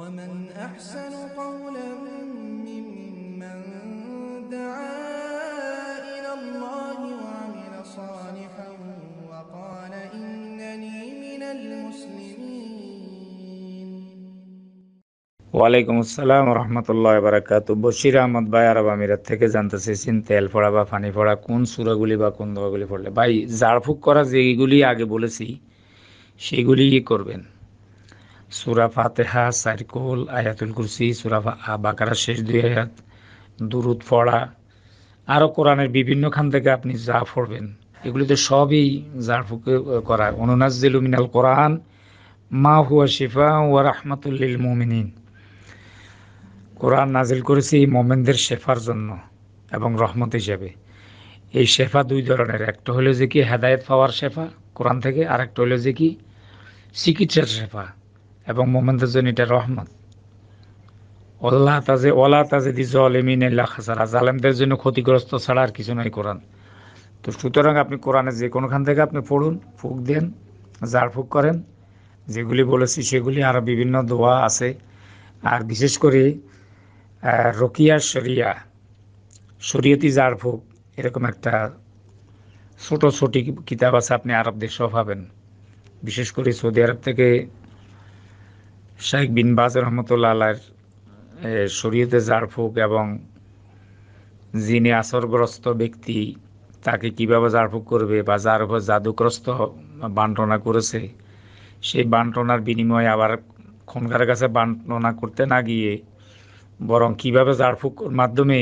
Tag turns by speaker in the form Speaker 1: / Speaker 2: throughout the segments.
Speaker 1: ومن أحسن قولا ممن دعا إلى الله وعمل صالحا وقال إنني من المسلمين ওয়ালাইকুম আসসালাম রহমতুল্লাহ বারাকাত বশির আহমদ ভাই আরব আমিরাত থেকে জানতেছি সিন তেল ফোড়া বা পানি ফোড়া কোন সুরাগুলি বা কোন দোয়াগুলি পড়লে ভাই ঝাড়ফুঁক করা যেগুলি আগে বলেছি সেগুলি করবেন সুরা ফাতেহা সাইরকুল আয়াতুল কুরসি সুরা বাকারা শেষ দুই আয়াত দুরুদ ফড়া আরও কোরআনের খান থেকে আপনি যা পড়বেন এগুলিতে সবই যার ফুকে করা অনুনাস জেলুমিনাল কোরআন মা হুয়া শিফা ওয়া রাহমাতুল্লিল মোমিন কোরআন নাজিল করেছি মোমেনদের শেফার জন্য এবং রহমত হিসেবে এই শেফা দুই ধরনের একটা হলো যে কি হেদায়েত পাওয়ার শেফা কোরআন থেকে আরেকটা হলো যে কি চিকিৎসার শেফা এবং মোহাম্মদের জন্য এটা রহমত অল্লাহ তাজে ওলা তাজে দি জলেমিন খাসারা জালেমদের জন্য ক্ষতিগ্রস্ত ছাড়া আর কিছু নাই কোরআন তো সুতরাং আপনি কোরআনে যে কোনোখান থেকে আপনি পড়ুন ফুক দেন ফুক করেন যেগুলি বলেছি সেগুলি আরও বিভিন্ন দোয়া আছে আর বিশেষ করে রকিয়া শরিয়া শরীয়তি ফুক এরকম একটা ছোটো ছোটি কিতাব আছে আপনি আরব দেশেও পাবেন বিশেষ করে সৌদি আরব থেকে শাহেক বিন বাজ রহমতুল্লাহ আলার শরীয়তে জারফুক এবং যিনি আসরগ্রস্ত ব্যক্তি তাকে কীভাবে জারফুক করবে বা যার উপর জাদুগ্রস্ত বান্টনা করেছে সেই বান্টনার বিনিময়ে আবার খনকার কাছে বান্টনা করতে না গিয়ে বরং কিভাবে জারফুক মাধ্যমে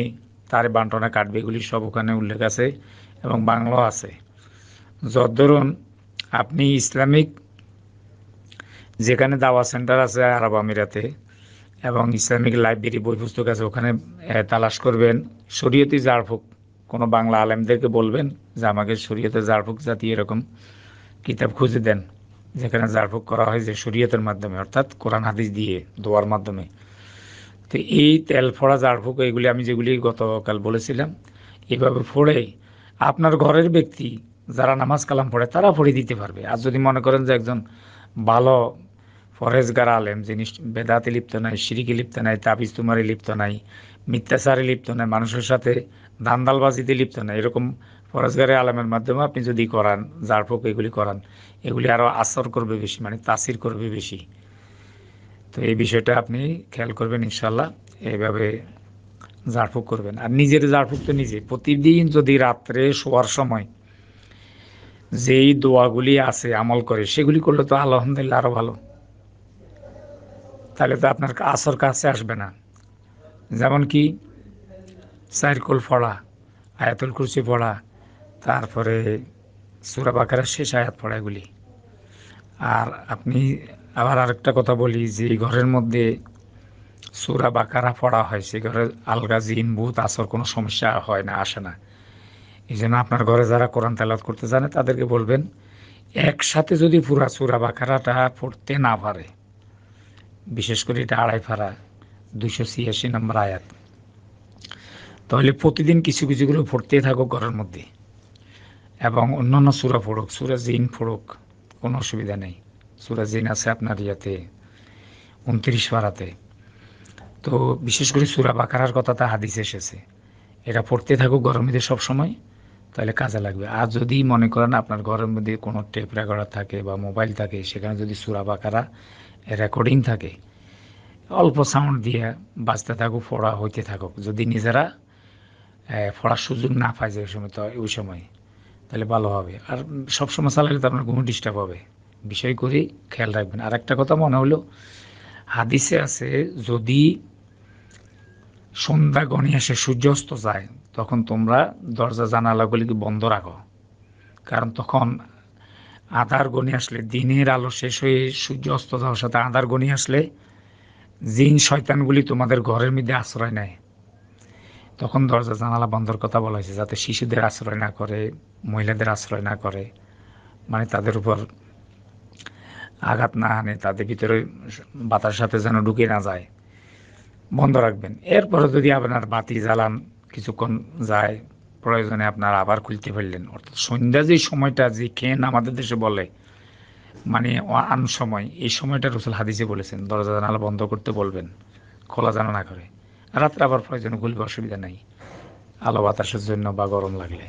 Speaker 1: তার বান্টনা কাটবে এগুলি সব ওখানে উল্লেখ আছে এবং বাংলাও আছে যদ্দরুন আপনি ইসলামিক যেখানে দাওয়া সেন্টার আছে আরব আমিরাতে এবং ইসলামিক লাইব্রেরি বই পুস্তক আছে ওখানে তালাশ করবেন শরীয়তি জারফুক কোনো বাংলা আলেমদেরকে বলবেন যে আমাকে শরীয়তে জারফুক জাতি এরকম কিতাব খুঁজে দেন যেখানে জারফুক করা হয় যে শরীয়তের মাধ্যমে অর্থাৎ কোরআন হাদিস দিয়ে দোয়ার মাধ্যমে তো এই তেল ফোড়া জারফুক এগুলি আমি যেগুলি গতকাল বলেছিলাম এভাবে ফোড়ে আপনার ঘরের ব্যক্তি যারা নামাজ কালাম পড়ে তারা পড়ে দিতে পারবে আর যদি মনে করেন যে একজন ভালো ফরেজগার আলেম যিনি বেদাতে লিপ্ত নাই সিরিকে লিপ্ত নাই তাবিজ তুমারে লিপ্ত নাই মিথ্যাচারে লিপ্ত নাই মানুষের সাথে দান্দালবাজিতে লিপ্ত নাই এরকম ফরেজগারে আলেমের মাধ্যমে আপনি যদি করান জারফোক এগুলি করান এগুলি আরও আসর করবে বেশি মানে তাসির করবে বেশি তো এই বিষয়টা আপনি খেয়াল করবেন ইনশাল্লাহ এইভাবে জারফুক করবেন আর নিজের জারফুক তো নিজে প্রতিদিন যদি রাত্রে শোয়ার সময় যেই দোয়াগুলি আছে আমল করে সেগুলি করলে তো আলহামদুলিল্লাহ আরও ভালো তাহলে তো আপনার আসর কাছে আসবে না যেমন কি সাইরকুল পড়া আয়াতুল কুরসি পড়া তারপরে সুরা বাকারের শেষ আয়াত পড়া এগুলি আর আপনি আবার আরেকটা কথা বলি যে ঘরের মধ্যে সুরা বাকারা পড়া হয় সে ঘরে আলগা জিন ভূত আসর কোনো সমস্যা হয় না আসে না এই জন্য আপনার ঘরে যারা কোরআন তালাত করতে জানে তাদেরকে বলবেন একসাথে যদি পুরা সুরা বাকারাটা পড়তে না পারে বিশেষ করে এটা আড়াই ফাড়া দুশো ছিয়াশি নম্বর আয়াত তাহলে প্রতিদিন কিছু কিছুগুলো পড়তে থাকো ঘরের মধ্যে এবং অন্যান্য সুরা ফোড়ক সুরা জিন ফোড়ক কোনো অসুবিধা নেই সুরা জিন আছে আপনার ইয়াতে উনত্রিশ পাড়াতে তো বিশেষ করে সুরা বাকারার তা হাদিস এসেছে এটা পড়তে থাকুক গরমেদের সব সময় তাহলে কাজে লাগবে আর যদি মনে করেন আপনার ঘরের মধ্যে কোনো টেপ রেকর্ডার থাকে বা মোবাইল থাকে সেখানে যদি সুরা বাকারা রেকর্ডিং থাকে অল্প সাউন্ড দিয়ে বাঁচতে থাকুক ফোড়া হইতে থাকুক যদি নিজেরা পড়ার সুযোগ না পায় যে সময় তো ওই সময় তাহলে ভালো হবে আর সবসময় চালালে তো আপনার ঘুম ডিস্টার্ব হবে বিষয় করে খেয়াল রাখবেন আর একটা কথা মনে হলো হাদিসে আছে যদি সন্ধ্যা গণে আসে সূর্যাস্ত যায় তখন তোমরা দরজা জানালাগুলিকে বন্ধ রাখো কারণ তখন আধার গণি আসলে দিনের আলো শেষ হয়ে সূর্য অস্ত যাওয়ার সাথে আধার গণি আসলে জিন শয়তানগুলি তোমাদের ঘরের মধ্যে আশ্রয় নেয় তখন দরজা জানালা বন্ধর কথা বলা হয়েছে যাতে শিশুদের আশ্রয় না করে মহিলাদের আশ্রয় না করে মানে তাদের উপর আঘাত না আনে তাদের ভিতরে বাতার সাথে যেন ঢুকে না যায় বন্ধ রাখবেন এরপরে যদি আপনার বাতি জ্বালান কিছুক্ষণ যায় প্রয়োজনে আপনার আবার খুলতে ফেললেন অর্থাৎ সন্ধ্যা যে সময়টা যে খেন আমাদের দেশে বলে মানে আন সময় এই সময়টা রসুল হাদিসে বলেছেন দরজা জানালা বন্ধ করতে বলবেন খোলা জানা না করে রাত্রে আবার প্রয়োজনে খুলবে অসুবিধা নেই আলো বাতাসের জন্য বা গরম লাগলে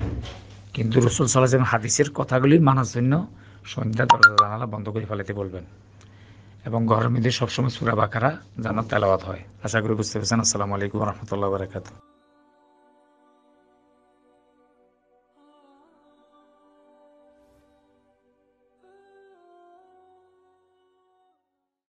Speaker 1: কিন্তু রসুল সাল্লাহ হাদিসের কথাগুলি মানার জন্য সন্ধ্যা দরজা জানালা বন্ধ করে ফেলাতে বলবেন এবং ঘরের মধ্যে সবসময় সুরা বাকারা জানার তেলাওয়াত হয় আশা করি বুঝতে পেরেছেন আসসালামু আলাইকুম রহমতুল্লাহ বারাকাতু